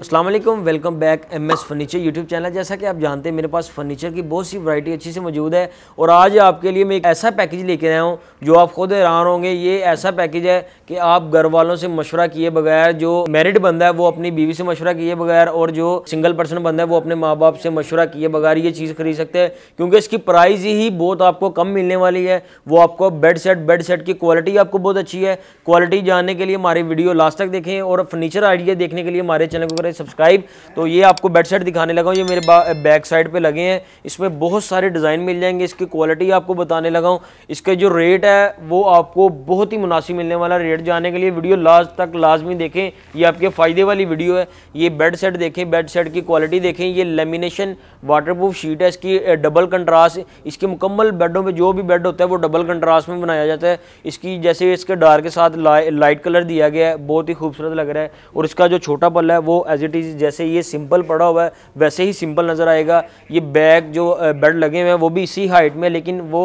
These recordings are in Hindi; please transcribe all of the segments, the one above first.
अस्सलाम वालेकुम welcome back M S furniture YouTube channel जैसा कि आप जानते हैं मेरे पास फर्नीचर की बहुत सी वैरायटी अच्छी से मौजूद है और आज आपके लिए मैं एक ऐसा पैकेज लेके आया हूँ जो आप खुद हैरान होंगे ये ऐसा पैकेज है कि आप घर वालों से मशवरा किए बगैर जो मैरिड बंदा है वो अपनी बीवी से मशवरा किए बगैर और जो सिंगल पर्सन बंदा है वो अपने माँ बाप से मशवरा किए बगैर ये चीज़ खरीद सकते हैं क्योंकि इसकी प्राइस ही बहुत आपको कम मिलने वाली है वो आपको बेड सेट बेड सेट की क्वालिटी आपको बहुत अच्छी है क्वालिटी जानने के लिए हमारी वीडियो लास्ट तक देखें और फर्नीचर आइडिया देखने के लिए हमारे चैनल को करें सब्सक्राइब तो ये आपको बेड सेट दिखाने लगा हूँ ये मेरे बैक साइड पे लगे हैं इसमें बहुत सारे डिज़ाइन मिल जाएंगे इसकी क्वालिटी आपको बताने लगा हूँ इसका जो रेट है वो आपको बहुत ही मुनासिब मिलने वाला रेट जाने के लिए वीडियो लास्ट तक लाजमी देखें ये आपके फ़ायदे वाली वीडियो है ये बेड सेट देखें बेड सेट की क्वालिटी देखें ये लेमिनेशन वाटर शीट है इसकी डबल कंट्रास इसके मुकम्मल बेडों पे जो भी बेड होता है वो डबल कंट्रास में बनाया जाता है इसकी जैसे इसके डार के साथ लाइट कलर दिया गया है बहुत ही खूबसूरत लग रहा है और इसका जो छोटा पल्ला है वो एज इट इज़ जैसे ये सिंपल पड़ा हुआ है वैसे ही सिंपल नज़र आएगा ये बैग जो बेड लगे हुए हैं वो भी इसी हाइट में लेकिन वो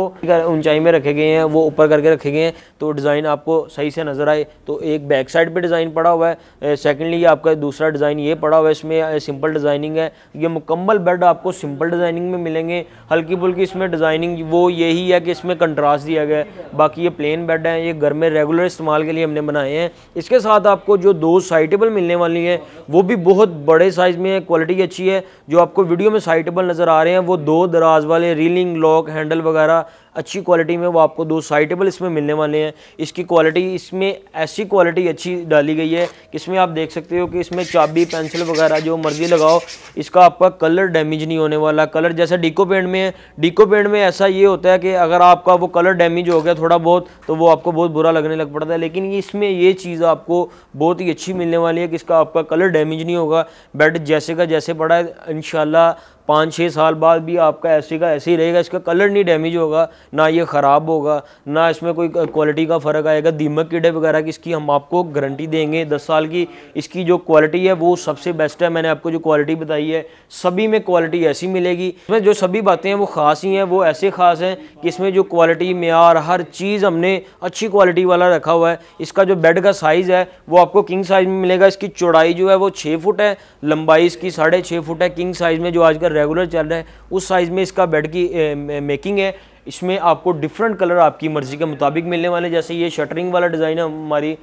ऊंचाई में रखे गए हैं वो ऊपर करके रखे गए हैं तो डिज़ाइन आपको सही से नज़र आए तो एक बैक साइड पे डिज़ाइन पड़ा हुआ है सेकेंडली आपका दूसरा डिज़ाइन ये पड़ा हुआ है इसमें सिंपल डिज़ाइनिंग है ये मुकम्मल बेड आपको सिंपल डिज़ाइनिंग में मिलेंगे हल्की फुल्की इसमें डिज़ाइनिंग वो यही है कि इसमें कंट्रास्ट दिया गया है बाकी ये प्लेन बेड हैं ये घर में रेगुलर इस्तेमाल के लिए हमने बनाए हैं इसके साथ आपको जो दो साइटेबल मिलने वाली हैं वो भी बहुत बड़े साइज़ में है क्वालिटी अच्छी है जो आपको वीडियो में साइटेबल नज़र आ रहे हैं वो दो दराज वाले रीलिंग लॉक हैंडल वगैरह अच्छी क्वालिटी में वो आपको दो साइटेबल इसमें मिलने वाले हैं इसकी क्वालिटी इसमें ऐसी क्वालिटी अच्छी डाली गई है कि इसमें आप देख सकते हो कि इसमें चाबी पेंसिल वगैरह जो मर्जी लगाओ इसका आपका कलर डैमेज नहीं होने वाला कलर जैसे डिको पेंट में है डिको पेंट में ऐसा ये होता है कि अगर आपका वो कलर डैमेज हो गया थोड़ा बहुत तो वो आपको बहुत बुरा लगने लग पड़ता है लेकिन इसमें ये चीज़ आपको बहुत ही अच्छी मिलने वाली है कि इसका आपका कलर डैमेज नहीं होगा बेड जैसे का जैसे पड़ा है इन पाँच छः साल बाद भी आपका ऐसे का ऐसे ही रहेगा इसका कलर नहीं डैमेज होगा ना ये ख़राब होगा ना इसमें कोई क्वालिटी का फ़र्क आएगा दीमक कीड़े वगैरह की इसकी हम आपको गारंटी देंगे दस साल की इसकी जो क्वालिटी है वो सबसे बेस्ट है मैंने आपको जो क्वालिटी बताई है सभी में क्वालिटी ऐसी मिलेगी इसमें जो सभी बातें हैं वो ख़ास ही हैं वो ऐसे ख़ास हैं कि इसमें जो क्वालिटी मैार हर चीज़ हमने अच्छी क्वालिटी वाला रखा हुआ है इसका जो बेड का साइज़ है वो आपको किंग साइज़ में मिलेगा इसकी चौड़ाई जो है वो छः फुट है लंबाई इसकी साढ़े छः फुट है किंग साइज़ में जो आजकल रेगुलर चल रहा है उस साइज़ में इसका बेड की मेकिंग है इसमें आपको डिफरेंट कलर आपकी मर्ज़ी के मुताबिक मिलने वाले जैसे ये शटरिंग वाला डिज़ाइन हमारी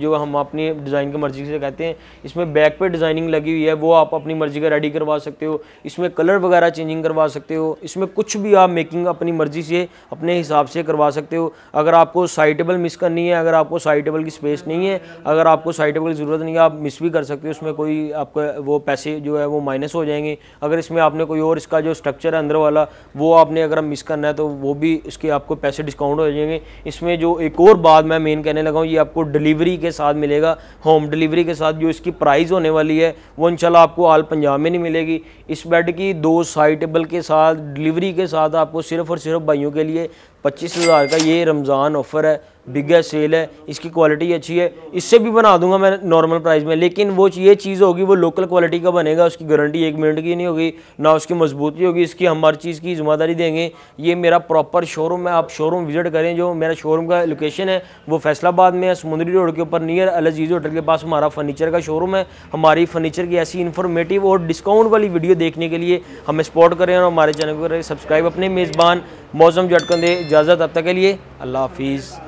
जो हम अपनी डिज़ाइन की मर्ज़ी से कहते हैं इसमें बैक पे डिज़ाइनिंग लगी हुई है वो आप अपनी मर्ज़ी का रेडी करवा सकते हो इसमें कलर वगैरह चेंजिंग करवा सकते हो इसमें कुछ भी आप मेकिंग अपनी मर्ज़ी से अपने हिसाब से करवा सकते हो अगर आपको साइटेबल मिस करनी है अगर आपको साइटेबल की स्पेस नहीं है अगर आपको साइटेबल की ज़रूरत नहीं है आप मिस भी कर सकते हो उसमें कोई आपका वो पैसे जो है वो माइनस हो जाएंगे अगर इसमें आपने कोई और इसका जो स्ट्रक्चर है अंदर वाला वो आपने अगर मिस करना है तो वो भी इसके आपको पैसे डिस्काउंट हो जाएंगे इसमें जो एक और बात मैं मेन कहने लगा हूँ ये आपको डिलीवरी के साथ मिलेगा होम डिलीवरी के साथ जो इसकी प्राइस होने वाली है वो इंशाल्लाह आपको आल पंजाब में नहीं मिलेगी इस बेड की दो साइड टेबल के साथ डिलीवरी के साथ आपको सिर्फ और सिर्फ भाइयों के लिए पच्चीस हज़ार का ये रमज़ान ऑफ़र है बिगेस्ट सेल है इसकी क्वालिटी अच्छी है इससे भी बना दूंगा मैं नॉर्मल प्राइस में लेकिन वो ये चीज़ होगी वो लोकल क्वालिटी का बनेगा उसकी गारंटी एक मिनट की नहीं होगी ना उसकी मजबूती होगी इसकी हम हर चीज़ की जिम्मेदारी देंगे ये मेरा प्रॉपर शोरूम है आप शोरूम विज़िट करें जो मेरा शोरूम का लोकेशन है वो फैसलाबाद में है समुद्री रोड के ऊपर नियर अल अजीज़ होटल के पास हमारा फर्नीचर का शोरूम है हमारी फर्नीचर की ऐसी इन्फॉर्मेटिव और डिस्काउंट वाली वीडियो देखने के लिए हमें सपोर्ट करें और हमारे चैनल को सब्सक्राइब अपने मेज़बान मौसम जट दे इजाज़त अब तक के लिए अल्लाह हाफिज़